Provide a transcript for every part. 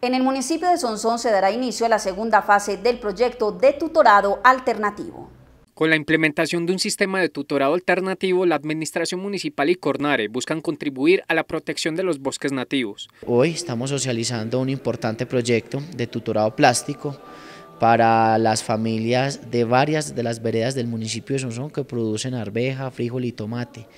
En el municipio de Sonsón se dará inicio a la segunda fase del proyecto de tutorado alternativo. Con la implementación de un sistema de tutorado alternativo, la Administración Municipal y Cornare buscan contribuir a la protección de los bosques nativos. Hoy estamos socializando un importante proyecto de tutorado plástico para las familias de varias de las veredas del municipio de Sonsón que producen arveja, frijol y tomate.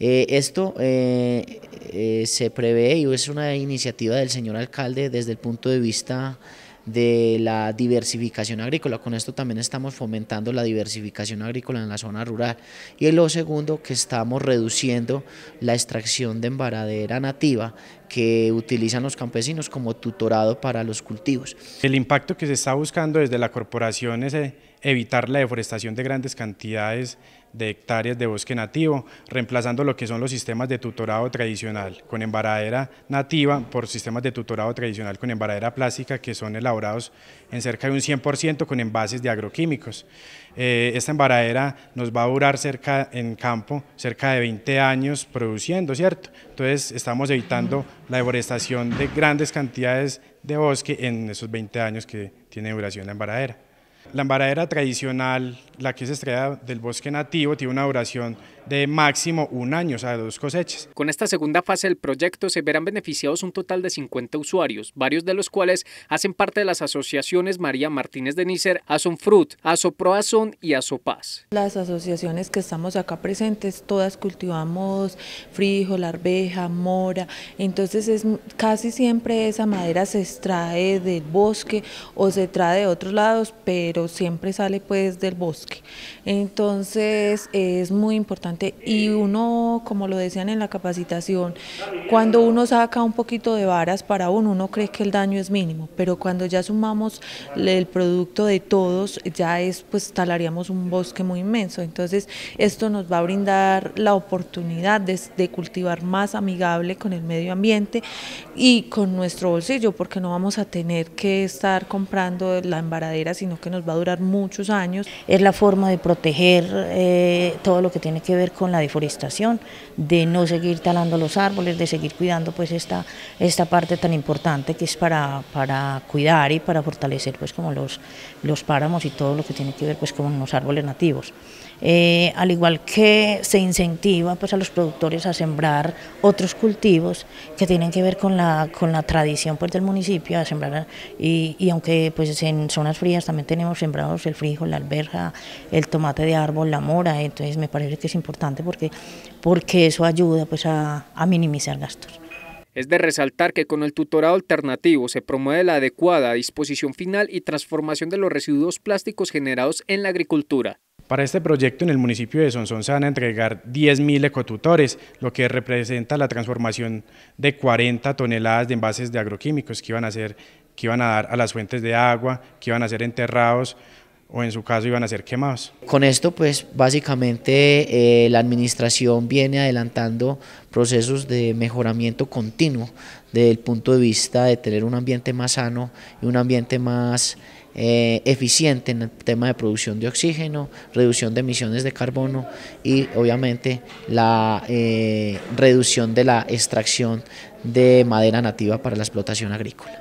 Eh, esto eh, eh, se prevé y es una iniciativa del señor alcalde desde el punto de vista de la diversificación agrícola. Con esto también estamos fomentando la diversificación agrícola en la zona rural. Y lo segundo, que estamos reduciendo la extracción de embaradera nativa que utilizan los campesinos como tutorado para los cultivos. El impacto que se está buscando desde la corporación es evitar la deforestación de grandes cantidades de hectáreas de bosque nativo, reemplazando lo que son los sistemas de tutorado tradicional con embaradera nativa por sistemas de tutorado tradicional con embaradera plástica que son elaborados en cerca de un 100% con envases de agroquímicos. Eh, esta embaradera nos va a durar cerca en campo cerca de 20 años produciendo, ¿cierto? Entonces estamos evitando la deforestación de grandes cantidades de bosque en esos 20 años que tiene duración la embaradera. La embaradera tradicional, la que es estrella del bosque nativo, tiene una duración de máximo un año, o sea, dos cosechas. Con esta segunda fase del proyecto se verán beneficiados un total de 50 usuarios, varios de los cuales hacen parte de las asociaciones María Martínez de Nícer, Fruit, Azoproazón y Azopaz. Las asociaciones que estamos acá presentes, todas cultivamos frijol, arveja, mora, entonces es, casi siempre esa madera se extrae del bosque o se trae de otros lados, pero siempre sale pues del bosque. Entonces es muy importante y uno, como lo decían en la capacitación, cuando uno saca un poquito de varas para uno, uno cree que el daño es mínimo, pero cuando ya sumamos el producto de todos, ya es pues talaríamos un bosque muy inmenso. Entonces esto nos va a brindar la oportunidad de, cultivar más amigable con el medio ambiente y con nuestro bolsillo, porque no vamos a tener que estar comprando la embaradera, sino que nos va a durar muchos años. Es la forma de proteger eh, todo lo que tiene que ver con la deforestación, de no seguir talando los árboles, de seguir cuidando pues esta, esta parte tan importante que es para, para cuidar y para fortalecer pues como los, los páramos y todo lo que tiene que ver pues con los árboles nativos. Eh, al igual que se incentiva pues a los productores a sembrar otros cultivos que tienen que ver con la, con la tradición pues del municipio, a sembrar y, y aunque pues en zonas frías también tenemos sembrados el frijol, la alberja, el tomate de árbol, la mora, entonces me parece que es importante importante porque, porque eso ayuda pues, a, minimizar gastos. Es de resaltar que con el tutorado alternativo se promueve la adecuada disposición final y transformación de los residuos plásticos generados en la agricultura. Para este proyecto en el municipio de Sonsón se van a entregar 10.000 ecotutores, lo que representa la transformación de 40 toneladas de envases de agroquímicos que iban a, ser, que iban a dar a las fuentes de agua, que iban a ser enterrados o en su caso iban a ser quemados. Con esto, pues básicamente eh, la administración viene adelantando procesos de mejoramiento continuo desde el punto de vista de tener un ambiente más sano y un ambiente más eh, eficiente en el tema de producción de oxígeno, reducción de emisiones de carbono y obviamente la eh, reducción de la extracción de madera nativa para la explotación agrícola.